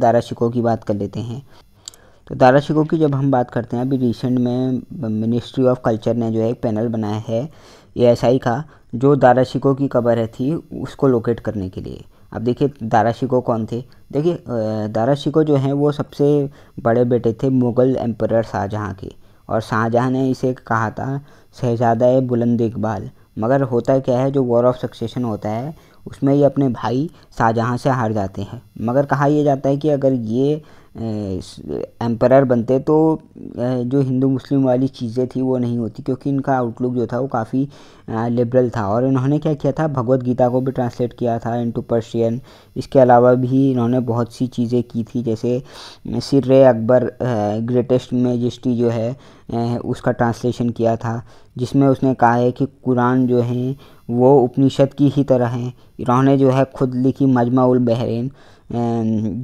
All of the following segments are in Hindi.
दारा शिको की बात कर लेते हैं तो दारा शिको की जब हम बात करते हैं अभी रिसेंट में मिनिस्ट्री ऑफ कल्चर ने जो है एक पैनल बनाया है आई का जो दारा शिको की कबर थी उसको लोकेट करने के लिए अब देखिए दारा शिको कौन थे देखिए दारा शिको जो हैं वो सबसे बड़े बेटे थे मुग़ल एम्पर शाहजहाँ के और शाहजहाँ ने इसे कहा था शहजादा बुलंद इकबाल मगर होता क्या है जो वॉर ऑफ सक्सेशन होता है उसमें ये अपने भाई शाहजहाँ से हार जाते हैं मगर कहा यह जाता है कि अगर ये एम्परर बनते तो जो हिंदू मुस्लिम वाली चीज़ें थी वो नहीं होती क्योंकि इनका आउटलुक जो था वो काफ़ी लिबरल था और इन्होंने क्या किया था भगवत गीता को भी ट्रांसलेट किया था इनटू पर्शियन इसके अलावा भी इन्होंने बहुत सी चीज़ें की थी जैसे सिर अकबर ग्रेटेस्ट मेजिस्ट्री जो है उसका ट्रांसलेशन किया था जिसमें उसने कहा है कि कुरान जो है वो उपनिषद की ही तरह हैं इन्होंने जो है ख़ुद लिखी मजमा उल बहरीन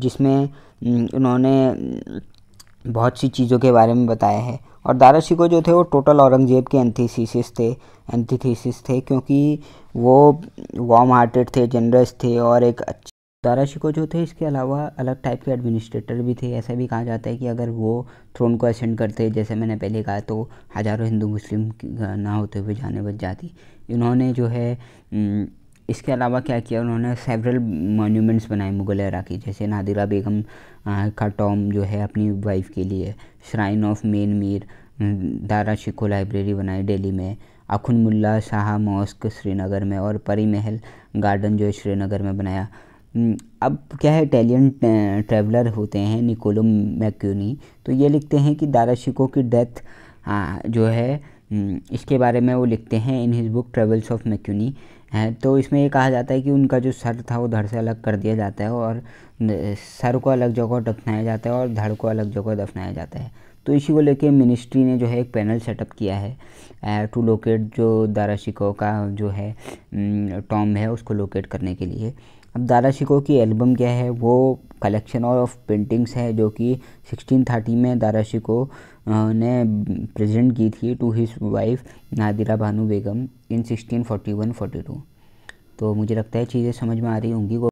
जिसमें उन्होंने बहुत सी चीज़ों के बारे में बताया है और दारा शिको जो थे वो टोटल औरंगज़ेब के एंथीसीसिस थे एंथीथीसिस थे क्योंकि वो वार्म हार्टेड थे जनरस थे और एक अच्छे शिको जो थे इसके अलावा अलग टाइप के एडमिनिस्ट्रेटर भी थे ऐसा भी कहा जाता है कि अगर वो थ्रोन को असेंड करते जैसे मैंने पहले कहा तो हज़ारों हिंदू मुस्लिम ना होते हुए जाने बच जाती इन्होंने जो है इसके अलावा क्या किया उन्होंने सेवरल मोन्यूमेंट्स बनाए मुगल एरा की जैसे नादिरा बेगम का टॉम जो है अपनी वाइफ के लिए shrine of Mian Mir Dara Shikoh library बनाई दिल्ली में अखुन मुल्ला शाह मॉस्क श्रीनगर में और परी महल गार्डन जो है श्रीनगर में बनाया हम्म, अब क्या है इटालियन ट्रेवलर होते हैं निकोलो मैक्यूनी तो ये लिखते हैं कि दाराशिको की डेथ जो है हम्म, इसके बारे में वो लिखते हैं in his book travels of Manucci है तो इसमें ये कहा जाता है कि उनका जो सर था वो धड़ से अलग कर दिया जाता है और सर को अलग जगह दफनाया जाता है और धड़ को अलग जगह दफनाया जाता है तो इसी को लेके मिनिस्ट्री ने जो है एक पैनल सेटअप किया है टू लोकेट जो दाराशिको का जो है टॉम हम्म, है उसको लोकेट करने के लिए अब दारा शिको की एल्बम क्या है वो कलेक्शन ऑफ पेंटिंग्स है जो कि 1630 में दारा शिको ने प्रेजेंट की थी to his wife Nadira Banu Begum in 1641-42 तो मुझे लगता है चीज़ें समझ में आ रही होंगी